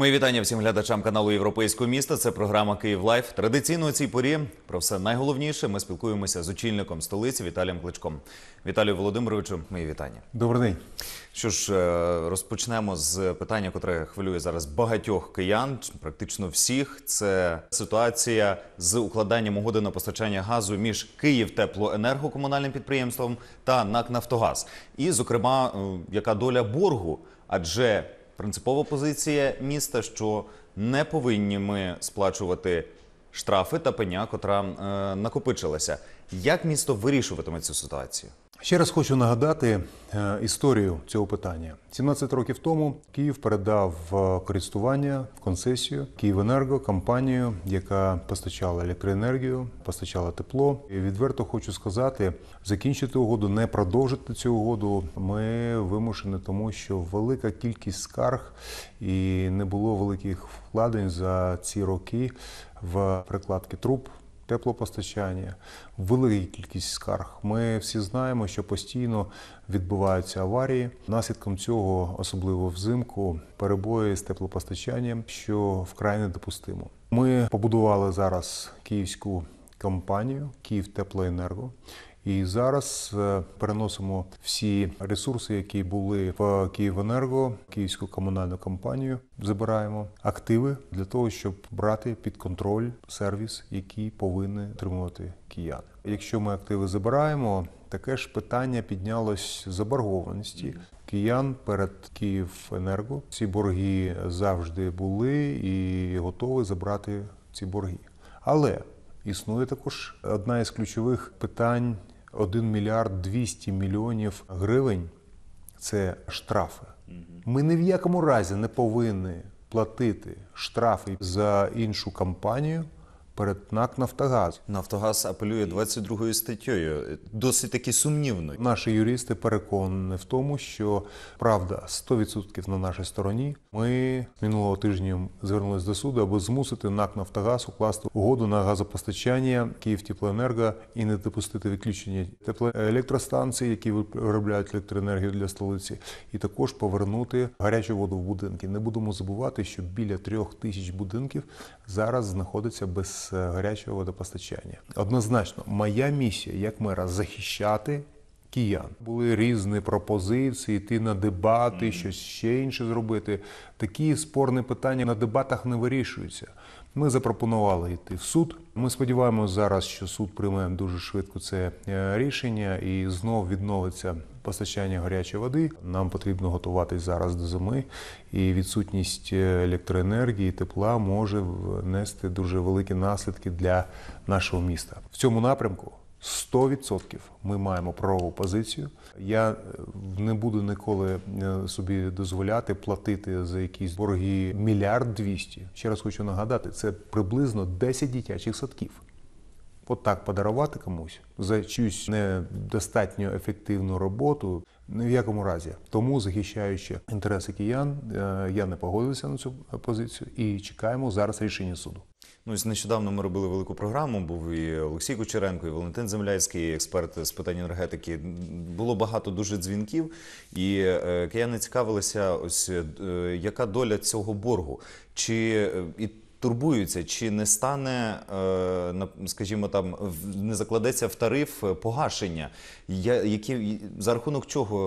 Мої вітання всім глядачам каналу Європейського міста. Це програма Київ Лайф. Традиційно у цій порі про все найголовніше. Ми спілкуємося з очільником столиці Віталієм Кличком. Віталію Володимировичу, мої вітання. Добрий день. Що ж, е, розпочнемо з питання, яке хвилює зараз багатьох киян, практично всіх. Це ситуація з укладанням угоди на постачання газу між Київтеплоенерго комунальним підприємством та НАК Нафтогаз. І, зокрема, е, яка доля боргу, адже Принципова позиція міста, що не повинні ми сплачувати штрафи та пеня, котра е, накопичилася. Як місто вирішуватиме цю ситуацію? Ще раз хочу нагадати е, історію цього питання. 17 років тому Київ передав в е, користування в концесію «Київенерго» компанію, яка постачала електроенергію, постачала тепло. І Відверто хочу сказати, закінчити угоду, не продовжити цю угоду. Ми вимушені, тому що велика кількість скарг і не було великих вкладень за ці роки в прикладки труб, теплопостачання, велика кількість скарг. Ми всі знаємо, що постійно відбуваються аварії. Наслідком цього, особливо взимку, перебої з теплопостачанням, що вкрай недопустимо. Ми побудували зараз київську компанію Київтеплоенерго, і зараз е, переносимо всі ресурси, які були в Київенерго, Київську комунальну компанію. Забираємо активи для того, щоб брати під контроль сервіс, який повинні отримувати кияни. Якщо ми активи забираємо, таке ж питання піднялось заборгованості. Киян перед Київенерго ці борги завжди були і готові забрати ці борги. Але існує також одна із ключових питань 1 мільярд 200 мільйонів гривень це штрафи. Ми ні в якому разі не повинні платити штрафи за іншу компанію перед НАК Нафтогаз. Нафтогаз апелює 22 статтєю. Досить таки сумнівно. Наші юристи переконані в тому, що правда 100% на нашій стороні. Ми минулого тижня звернулися до суду, аби змусити НАК Нафтогаз укласти угоду на газопостачання Київтеплоенерго і не допустити відключення теплоелектростанцій, які виробляють електроенергію для столиці, і також повернути гарячу воду в будинки. Не будемо забувати, що біля трьох тисяч будинків зараз знаходиться без з е, гарячого водопостачання. Однозначно, моя місія як мера захищати киян. Були різні пропозиції йти на дебати, mm. щось ще інше зробити. Такі спорні питання на дебатах не вирішуються. Ми запропонували йти в суд. Ми сподіваємося зараз, що суд прийме дуже швидко це е, рішення і знов відновиться постачання гарячої води. Нам потрібно готуватись зараз до зими, і відсутність е, електроенергії, тепла може внести дуже великі наслідки для нашого міста в цьому напрямку. 100% ми маємо правову позицію. Я е, не буду ніколи е, собі дозволяти платити за якісь борги мільярд двісті. Ще раз хочу нагадати, це приблизно 10 дитячих садків. От так подарувати комусь за чиюсь недостатньо ефективну роботу. Ні в якому разі. Тому, захищаючи інтереси киян, е, я не погодився на цю позицію і чекаємо зараз рішення суду. Ну і нещодавно ми робили велику програму. Був і Олексій Кучеренко, і Валентин Земляцький, експерт з питань енергетики. Було багато дуже дзвінків, і е, кияни цікавилися, ось е, яка доля цього боргу. Чи е, і турбуються, чи не стане, е, скажімо, там не закладеться в тариф погашення, які за рахунок чого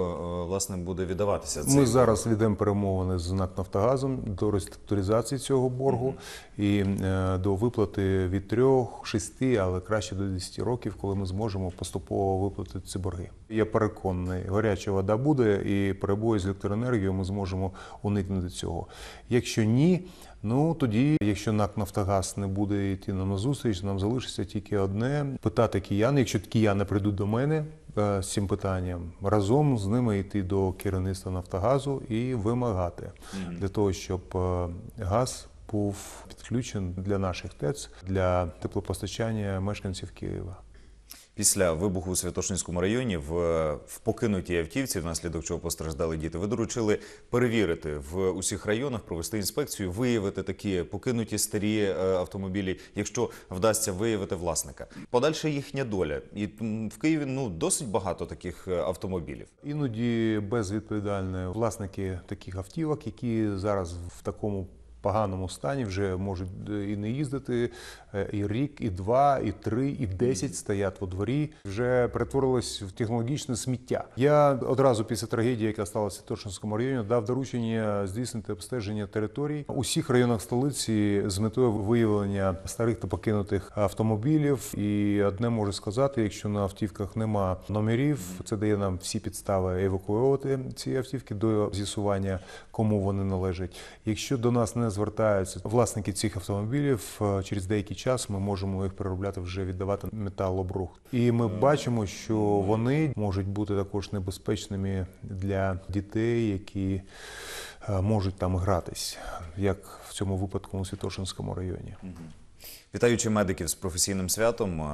е, власне буде віддаватися це? Ми зараз ведемо перемовини з НАК «Нафтогазом» до реструктуризації цього боргу mm -hmm. і е, до виплати від трьох шести, але краще до десяти років, коли ми зможемо поступово виплатити ці борги. Я переконаний, гаряча вода буде, і перебої з електроенергією ми зможемо уникнути цього. Якщо ні. Ну тоді, якщо НАК Нафтогаз не буде йти нам на зустріч, нам залишиться тільки одне питати киян. Якщо кияни прийдуть до мене е, з цим питанням, разом з ними йти до керівництва Нафтогазу і вимагати mm -hmm. для того, щоб е, газ був підключен для наших ТЕЦ для теплопостачання мешканців Києва. Після вибуху у Святошинському районі в, в покинутій автівці, внаслідок чого постраждали діти, ви доручили перевірити в усіх районах, провести інспекцію, виявити такі покинуті старі е, автомобілі, якщо вдасться виявити власника. Подальше їхня доля, і в Києві ну досить багато таких е, автомобілів. Іноді безвідповідальні власники таких автівок, які зараз в такому поганому стані, вже можуть е, і не їздити. Е, і рік, і два, і три, і десять стоять во дворі. Вже перетворилось в технологічне сміття. Я одразу після трагедії, яка сталася в Торшинському районі, дав доручення здійснити обстеження територій усіх районах столиці з метою виявлення старих та покинутих автомобілів. І одне можу сказати: якщо на автівках нема номерів, це дає нам всі підстави евакуювати ці автівки до з'ясування, кому вони належать. Якщо до нас не звертаються власники цих автомобілів. Е, через деякий час ми можемо їх переробляти вже віддавати металобрух. І ми е, бачимо, що ну, вони можуть бути також небезпечними для дітей, які е, можуть там гратись, як в цьому випадку у Святошинському районі. Вітаючи медиків з професійним святом,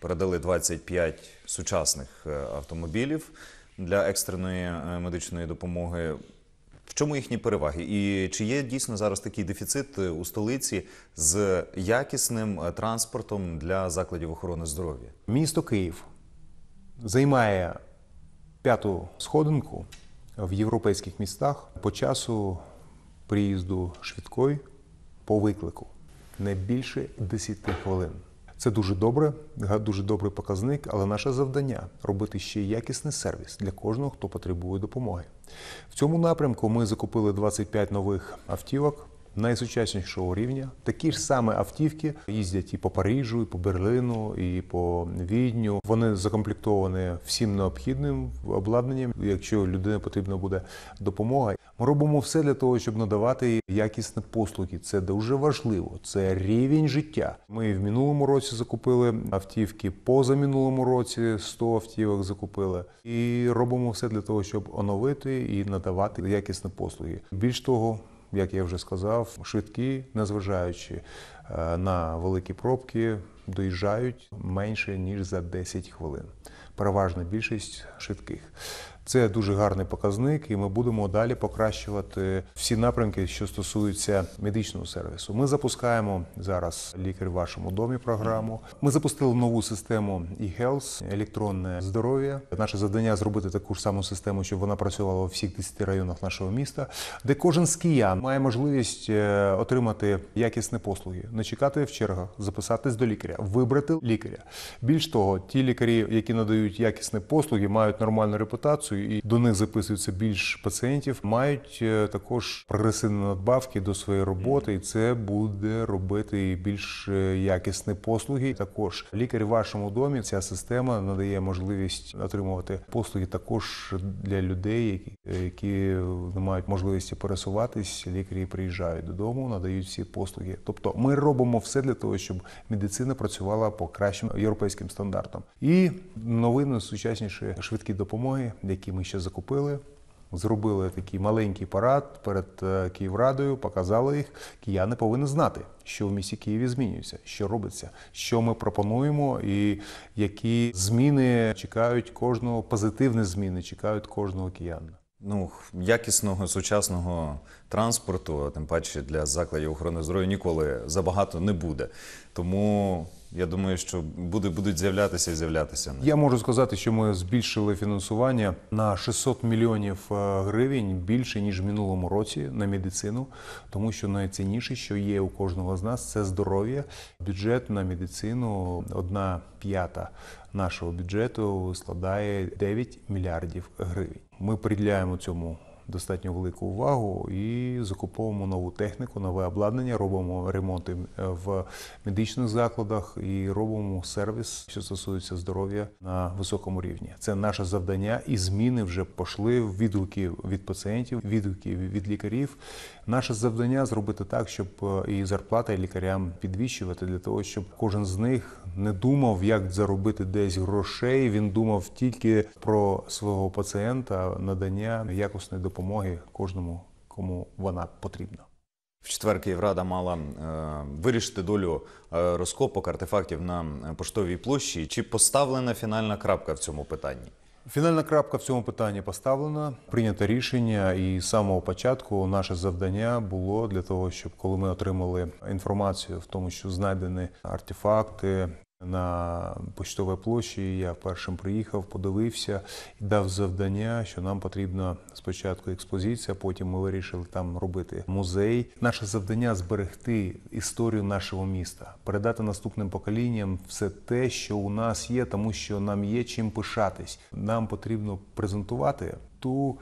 передали 25 сучасних автомобілів для екстреної медичної допомоги. В чому їхні переваги? І чи є дійсно зараз такий дефіцит е, у столиці з якісним е, транспортом для закладів охорони здоров'я? Місто Київ займає п'яту сходинку в європейських містах по часу приїзду швидкої по виклику не більше 10 хвилин. Це дуже добре, дуже добрий показник, але наше завдання робити ще якісний сервіс для кожного, хто потребує допомоги. В цьому напрямку ми закупили 25 нових автівок найсучаснішого рівня. Такі ж саме автівки їздять і по Парижу, і по Берлину, і по Відню. Вони закомплектовані всім необхідним обладнанням. Якщо людині потрібна буде допомога, ми робимо все для того, щоб надавати якісні послуги. Це дуже важливо. Це рівень життя. Ми в минулому році закупили автівки. Поза минулому році 100 автівок закупили і робимо все для того, щоб оновити і надавати якісні послуги. Більш того як я вже сказав, швидкі, незважаючи е, на великі пробки, доїжджають менше ніж за 10 хвилин. Переважна більшість швидких. Це дуже гарний показник, і ми будемо далі покращувати всі напрямки, що стосуються медичного сервісу. Ми запускаємо зараз лікар в вашому домі. Програму ми запустили нову систему e-health, електронне здоров'я. Наше завдання зробити таку ж саму систему, щоб вона працювала у всіх 10 районах нашого міста, де кожен з киян має можливість е, отримати якісні послуги, не чекати в чергах, записатись до лікаря, вибрати лікаря. Більш того, ті лікарі, які надають якісні послуги, мають нормальну репутацію касою, і до них записується більш пацієнтів, мають е, також прогресивні надбавки до своєї роботи, і це буде робити більш е, якісні послуги. Також лікар в вашому домі ця система надає можливість отримувати послуги також для людей, е, які не мають можливості пересуватись. Лікарі приїжджають додому, надають всі послуги. Тобто, ми робимо все для того, щоб медицина працювала по кращим європейським стандартам. І новини сучасніші швидкі допомоги, які які ми ще закупили. Зробили такий маленький парад перед е, Київрадою, показали їх. Кияни повинні знати, що в місті Києві змінюється, що робиться, що ми пропонуємо, і які зміни чекають кожного, позитивні зміни чекають кожного киянина. Ну, якісного сучасного транспорту, тим паче для закладів охорони здоров'я ніколи забагато не буде. Тому я думаю, що буде, будуть з'являтися і з'являтися. Я можу сказати, що ми збільшили фінансування на 600 мільйонів е, гривень більше ніж в минулому році на медицину, тому що найцінніше, що є у кожного з нас, це здоров'я. Бюджет на медицину одна п'ята нашого бюджету складає 9 мільярдів гривень. Ми приділяємо цьому достатньо велику увагу і закуповуємо нову техніку, нове обладнання, робимо ремонти е, в медичних закладах і робимо сервіс, що стосується здоров'я на високому рівні. Це наше завдання, і зміни вже пішли відгуки від пацієнтів, відгуки від лікарів. Наше завдання зробити так, щоб е, і зарплата і лікарям підвищувати для того, щоб кожен з них не думав, як заробити десь грошей. Він думав тільки про свого пацієнта надання якісної допомоги допомоги кожному, кому вона потрібна. В четвер Київрада мала е, вирішити долю е, розкопок артефактів на е, поштовій площі. Чи поставлена фінальна крапка в цьому питанні? Фінальна крапка в цьому питанні поставлена. Прийнято рішення, і з самого початку наше завдання було для того, щоб коли ми отримали інформацію в тому, що знайдені артефакти, на почтовій площі я першим приїхав, подивився і дав завдання, що нам потрібна спочатку експозиція. Потім ми вирішили там робити музей. Наше завдання зберегти історію нашого міста, передати наступним поколінням все те, що у нас є, тому що нам є чим пишатись. Нам потрібно презентувати ту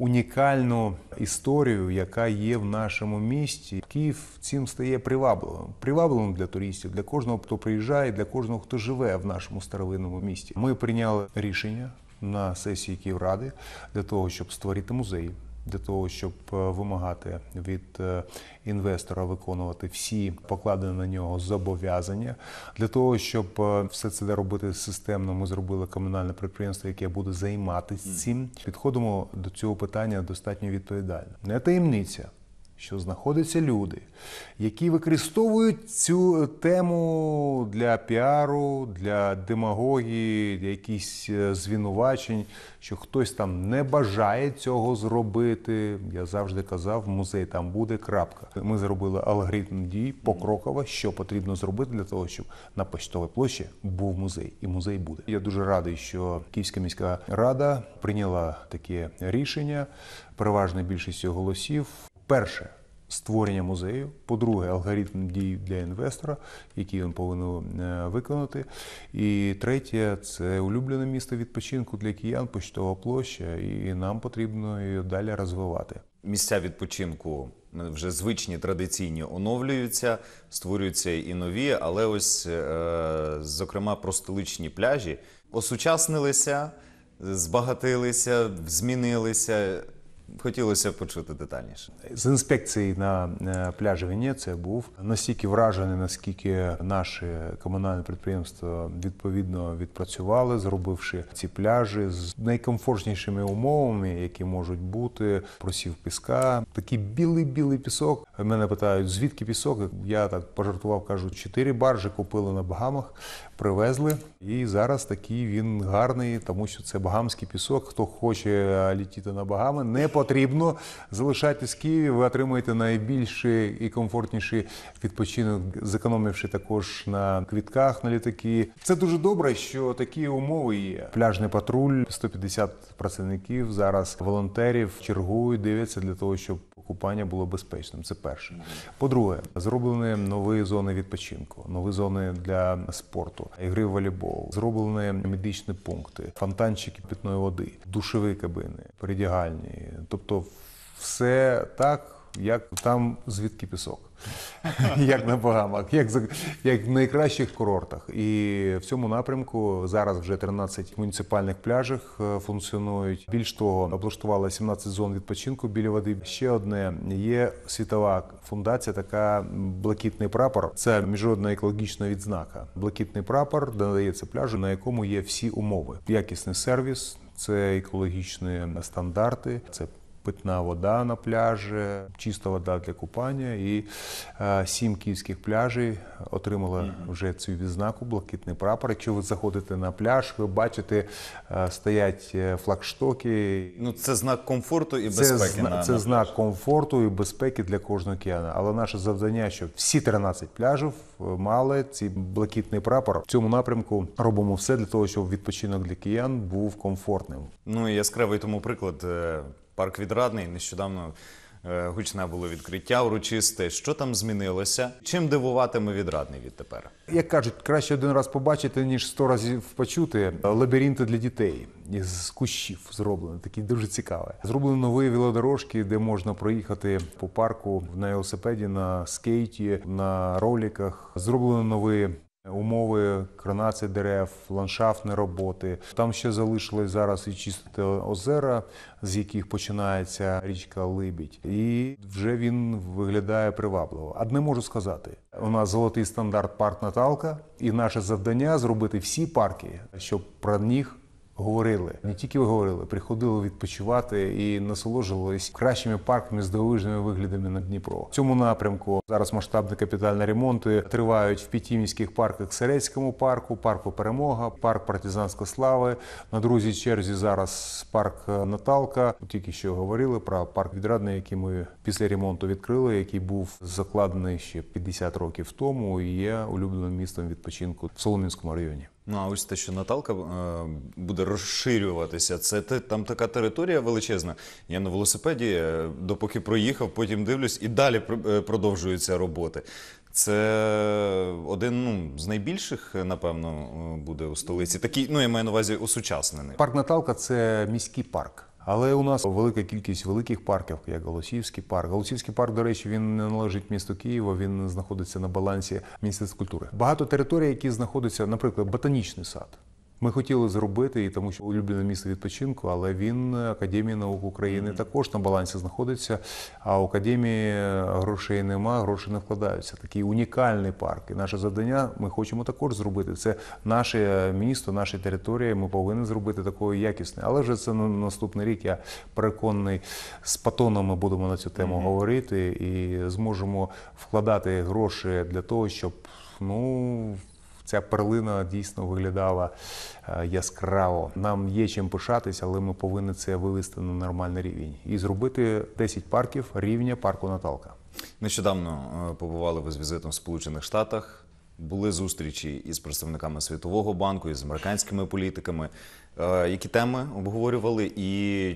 унікальну історію, яка є в нашому місті. Київ цим стає привабливим. Привабливим для туристів, для кожного, хто приїжджає, для кожного, хто живе в нашому старовинному місті. Ми прийняли рішення на сесії Київради для того, щоб створити музей для того, щоб е, вимагати від е, інвестора виконувати всі покладені на нього зобов'язання, для того, щоб е, все це робити системно, ми зробили комунальне підприємство, яке буде займатися цим. Підходимо до цього питання достатньо відповідально. Не таємниця що знаходяться люди, які використовують цю тему для піару, для демагогії, для якихось е, звинувачень, що хтось там не бажає цього зробити. Я завжди казав, музей там буде. крапка. Ми зробили алгоритм дій покроково, що потрібно зробити для того, щоб на почтовій площі був музей, і музей буде. Я дуже радий, що Київська міська рада прийняла таке рішення. Переважна більшість голосів перше створення музею, по-друге, алгоритм дій для інвестора, який він повинен е, виконати. І третє це улюблене місто відпочинку для киян, почтова площа, і нам потрібно її далі розвивати. Місця відпочинку е, вже звичні традиційні оновлюються, створюються і нові, але ось, е, зокрема, про столичні пляжі осучаснилися, збагатилися, змінилися хотілося б почути детальніше. З інспекції на пляжі Венеція був настільки вражений, наскільки наше комунальне підприємство відповідно відпрацювали, зробивши ці пляжі з найкомфортнішими умовами, які можуть бути. Просів піска, такий білий-білий пісок. Мене питають, звідки пісок? Я так пожартував, кажу, чотири баржі купили на Багамах привезли. І зараз такий він гарний, тому що це багамський пісок. Хто хоче е, літіти на багами, не потрібно залишатись в Києві. Ви отримаєте найбільший і комфортніший відпочинок, зекономивши також на квітках на літаки. Це дуже добре, що такі умови є. Пляжний патруль, 150 працівників зараз волонтерів чергують, дивляться для того, щоб купання було безпечним. Це перше. По-друге, зроблені нові зони відпочинку, нові зони для спорту, ігри в волейбол, зроблені медичні пункти, фонтанчики питної води, душові кабини, передягальні. Тобто, все так, як там звідки пісок як на Багамах, як як в найкращих курортах. І в цьому напрямку зараз вже 13 муніципальних пляжів е, функціонують. Більш того, облаштували 17 зон відпочинку біля води. Ще одне є світова фундація, така блакитний прапор. Це міжнародна екологічна відзнака. Блакитний прапор додається пляжу, на якому є всі умови: якісний сервіс, це екологічні стандарти. це питна вода на пляжі, чиста вода для купання. І е, сім київських пляжей отримали вже цю відзнаку, блакитний прапор. Якщо ви заходите на пляж, ви бачите, е, стоять е, флагштоки. Ну це знак комфорту і безпеки. Це, на, це на знак комфорту і безпеки для кожного океана. Але наше завдання, щоб всі 13 пляжів мали ці блакитний прапор. В цьому напрямку робимо все для того, щоб відпочинок для киян був комфортним. Ну і яскравий тому приклад. Парк відрадний нещодавно е, гучне було відкриття урочисте. Що там змінилося? Чим дивуватиме відрадний відтепер? Як кажуть, краще один раз побачити ніж сто разів почути. Лабіринти для дітей з кущів зроблено такі дуже цікаве. Зроблено нові велодорожки, де можна проїхати по парку на велосипеді, на скейті, на роліках. Зроблено нові Умови кронації дерев, ландшафтні роботи. Там ще залишилось зараз і чистити озера, з яких починається річка Либідь, і вже він виглядає привабливо. Одне можу сказати: у нас золотий стандарт парк Наталка, і наше завдання зробити всі парки, щоб про них говорили. Не тільки ви говорили, приходили відпочивати і насолоджувалися кращими парками з дивовижними виглядами на Дніпро. В цьому напрямку зараз масштабні капітальні ремонти тривають в п'ятіміських парках Серецькому парку, парку Перемога, парк партизанської слави. На другій черзі зараз парк Наталка. Тільки що говорили про парк відрадний, який ми після ремонту відкрили, який був закладений ще 50 років тому. і Є улюбленим містом відпочинку в Соломінському районі. Ну а ось те, що Наталка е, буде розширюватися. Це те, там така територія величезна. Я на велосипеді, е, допоки проїхав, потім дивлюсь і далі пр- е, продовжуються роботи. Це один ну, з найбільших, е, напевно, буде у столиці. Такий, ну я маю на увазі усучаснений. Парк Наталка це міський парк. Але у нас велика кількість великих парків, як Голосівський парк. Голосівський парк, до речі, він не належить місту Києва. Він знаходиться на балансі Міністерства культури. Багато територій, які знаходяться, наприклад, ботанічний сад. Ми хотіли зробити і тому, що улюблене місце відпочинку, але він академії наук України також на балансі знаходиться. А в академії е, грошей нема, гроші не вкладаються. Такий унікальний парк. І Наше завдання ми хочемо також зробити. Це наше місто, наша територія. Ми повинні зробити такою якісне. Але вже це на наступний рік. Я переконаний з патоном ми будемо на цю тему говорити і зможемо вкладати гроші для того, щоб ну. Ця перлина дійсно виглядала е, яскраво. Нам є чим пишатися, але ми повинні це вивести на нормальний рівень і зробити 10 парків рівня парку Наталка. Нещодавно е, побували ви з візитом в Сполучених Штатах. Були зустрічі із представниками світового банку, із американськими політиками. Е, які теми обговорювали і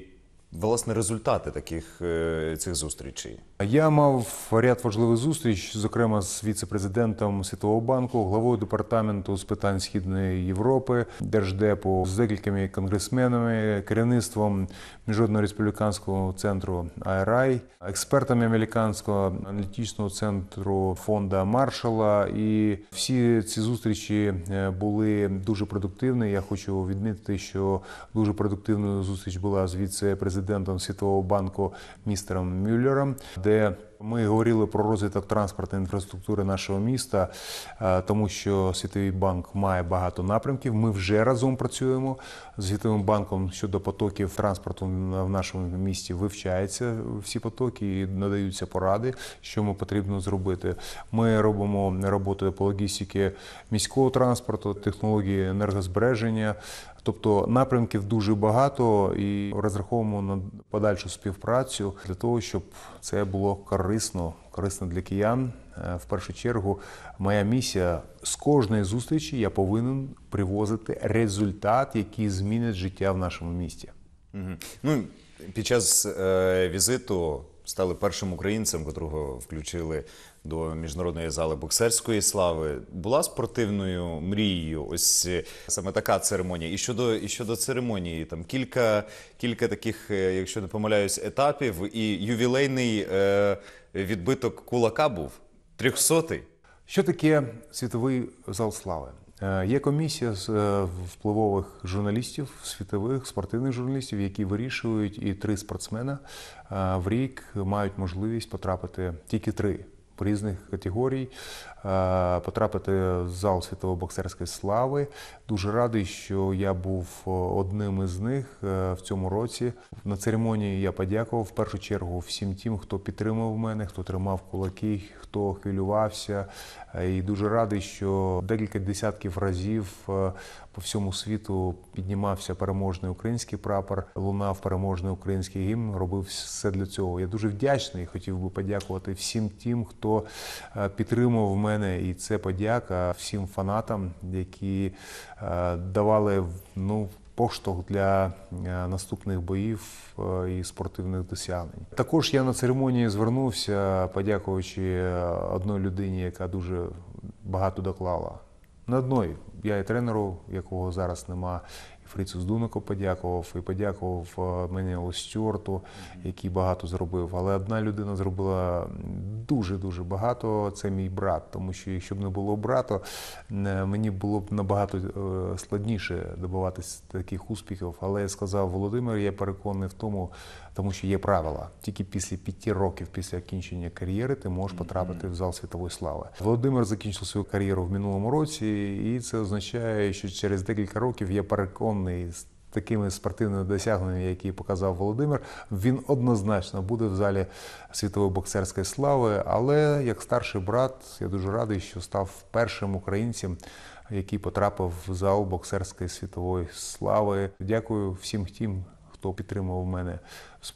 власне результати таких е, цих зустрічей? Я мав ряд важливих зустріч, зокрема з віце-президентом Світового банку, главою департаменту з питань східної Європи, держдепу з декількома конгресменами, керівництвом міжнародного республіканського центру АРАЙ, експертами американського аналітичного центру фонда Маршала. І всі ці зустрічі е, були дуже продуктивні. Я хочу відмітити, що дуже продуктивною зустріч була з віце-президентом президентом Світового банку містером Мюллером, де ми говорили про розвиток транспортної інфраструктури нашого міста, е, тому що світовий банк має багато напрямків. Ми вже разом працюємо з світовим банком щодо потоків транспорту в нашому місті. Вивчаються всі потоки і надаються поради, що ми потрібно зробити. Ми робимо роботу по логістики міського транспорту, технології енергозбереження. Тобто напрямків дуже багато і розраховуємо на подальшу співпрацю для того, щоб це було корисно, корисно для киян. Е, в першу чергу, моя місія з кожної зустрічі я повинен привозити результат, який змінить життя в нашому місті. Угу. Ну під час е, візиту стали першим українцем, котрого включили до міжнародної зали боксерської слави була спортивною мрією. Ось е, саме така церемонія. І щодо і щодо церемонії, там кілька кілька таких, е, якщо не помиляюсь, етапів. І ювілейний е, відбиток кулака був трьохсотий. Що таке світовий зал слави? Е, є комісія з впливових журналістів, світових спортивних журналістів, які вирішують, і три спортсмена в рік мають можливість потрапити тільки три різних категорій, е, потрапити в зал світової боксерської слави. Дуже радий, що я був е, одним із них е, в цьому році. На церемонії я подякував в першу чергу всім тим, хто підтримав мене, хто тримав кулаки, хто хвилювався. І дуже радий, що декілька десятків разів по всьому світу піднімався переможний український прапор, лунав переможний український гімн, робив все для цього. Я дуже вдячний. Хотів би подякувати всім тим, хто е, підтримував мене, і це подяка всім фанатам, які е, давали ну. Поштовх для е, наступних боїв і спортивних досягнень. Також я на церемонії звернувся, подякуючи одній людині, яка дуже багато доклала. Не одної. Я і тренеру, якого зараз нема, і Фріцу Здунику подякував, і подякував е, мені Остюарту, який багато зробив. Але одна людина зробила дуже-дуже багато. Це мій брат, тому що якщо б не було брата, мені було б набагато е, складніше добиватися таких успіхів. Але я сказав, Володимир, я переконаний в тому, тому що є правила. Тільки після п'яти років після закінчення кар'єри ти можеш потрапити в зал світової слави. Володимир закінчив свою кар'єру в минулому році, і це означає, що через декілька років я переконаний. Такими спортивними досягненнями, які показав Володимир, він однозначно буде в залі світової боксерської слави. Але як старший брат, я дуже радий, що став першим українцем, який потрапив в зал боксерської світової слави. Дякую всім тим, хто підтримував мене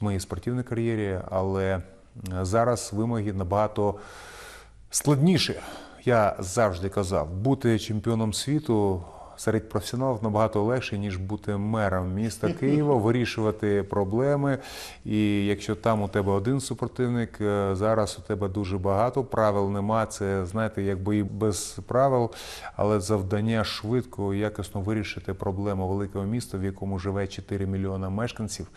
в моїй спортивній кар'єрі, але е, зараз вимоги набагато складніші. Я завжди казав, бути чемпіоном світу серед професіоналів набагато легше ніж бути мером міста Києва, вирішувати проблеми. І якщо там у тебе один супротивник, е, зараз у тебе дуже багато правил нема. Це знаєте, якби і без правил, але завдання швидко і якісно вирішити проблему великого міста, в якому живе 4 мільйона мешканців.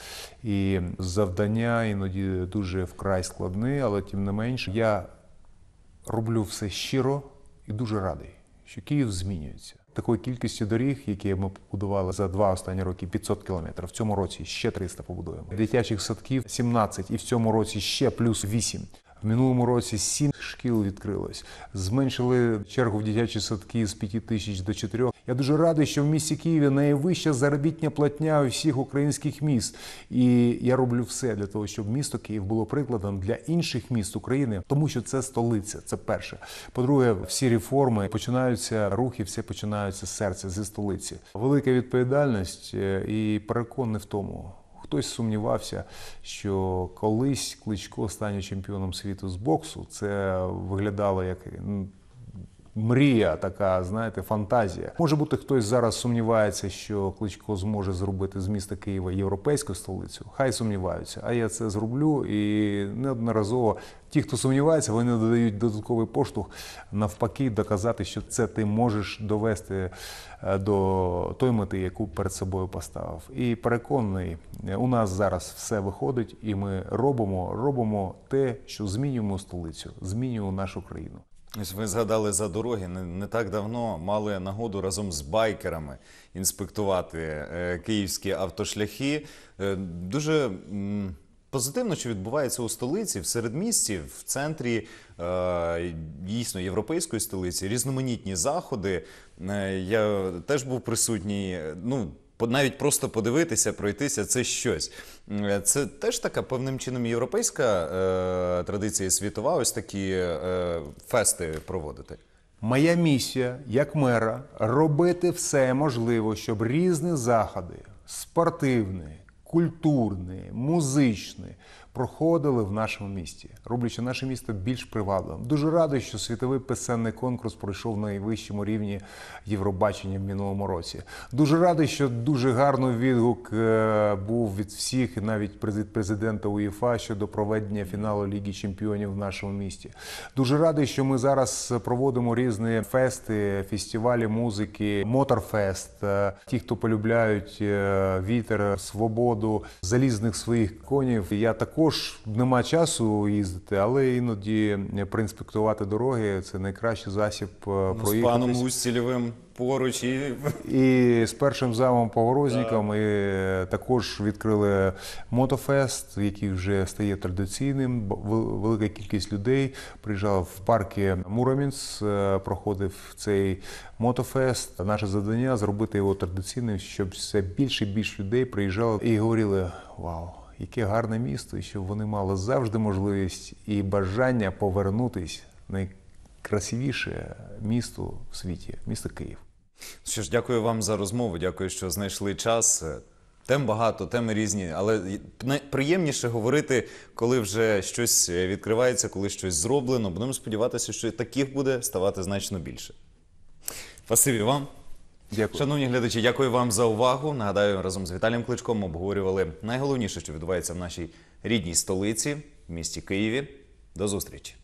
І завдання іноді дуже вкрай складне, але тим не менше я роблю все щиро і дуже радий, що Київ змінюється. Такої кількістю доріг, які ми побудували за два останні роки, 500 кілометрів. В цьому році ще 300 побудуємо. Дитячих садків 17, і в цьому році ще плюс 8. В минулому році 7 шкіл відкрилось. Зменшили чергу в дитячі садки з 5 тисяч до 4. Я дуже радий, що в місті Києві найвища заробітня платня всіх українських міст. І я роблю все для того, щоб місто Київ було прикладом для інших міст України, тому що це столиця. Це перше. По-друге, всі реформи починаються рухи, все починаються з серця зі столиці. Велика відповідальність е, і перекон не в тому хтось сумнівався, що колись кличко стане чемпіоном світу з боксу. Це виглядало як ну, мрія, така знаєте, фантазія. Може бути, хтось зараз сумнівається, що кличко зможе зробити з міста Києва європейську столицю. Хай сумніваються. А я це зроблю і неодноразово ті, хто сумнівається, вони додають додатковий поштовх навпаки, доказати, що це ти можеш довести е, до той мети, яку перед собою поставив. І переконаний, у нас зараз все виходить, і ми робимо, робимо те, що змінюємо столицю, змінюємо нашу країну. Ви згадали за дороги. Не, так давно мали нагоду разом з байкерами інспектувати е, київські автошляхи. Е, дуже позитивно, що відбувається у столиці, в середмісті, в центрі е, дійсно європейської столиці, різноманітні заходи. я теж був присутній. Ну навіть просто подивитися, пройтися це щось. Е, це теж така певним чином європейська е, традиція світова. Ось такі е, фести проводити. Моя місія як мера робити все можливе, щоб різні заходи спортивні, культурні, музичні проходили в нашому місті, роблячи наше місто більш привабливим. Дуже радий, що світовий писанний конкурс пройшов на найвищому рівні Євробачення в минулому році. Дуже радий, що дуже гарний відгук е, був від всіх, навіть президента УЄФА щодо проведення фіналу Ліги Чемпіонів в нашому місті. Дуже радий, що ми зараз проводимо різні фести, фестивалі музики, моторфест. Е, ті, хто полюбляють е, вітер, свободу залізних своїх конів. Я також. Також нема часу їздити, але іноді е, проінспектувати дороги це найкращий засіб е, ну, проїхатись. З паном Густілєвим поруч і І з першим замом погорозніком да. Е, також відкрили мотофест, який вже стає традиційним. Велика кількість людей приїжджала в парки Муромінс, проходив цей мотофест. Наше завдання зробити його традиційним, щоб все більше і більше людей приїжджало і говорили Вау! яке гарне місто, і щоб вони мали завжди можливість і бажання повернутись найкрасивіше місто в світі, місто Київ. Що ж, дякую вам за розмову. Дякую, що знайшли час. Тем багато, теми різні, але найприємніше говорити, коли вже щось відкривається, коли щось зроблено. Будемо сподіватися, що таких буде ставати значно більше. Спасибі вам. Дякую. Шановні глядачі, дякую вам за увагу. Нагадаю, разом з Віталієм Кличком обговорювали найголовніше, що відбувається в нашій рідній столиці, в місті Києві. До зустрічі.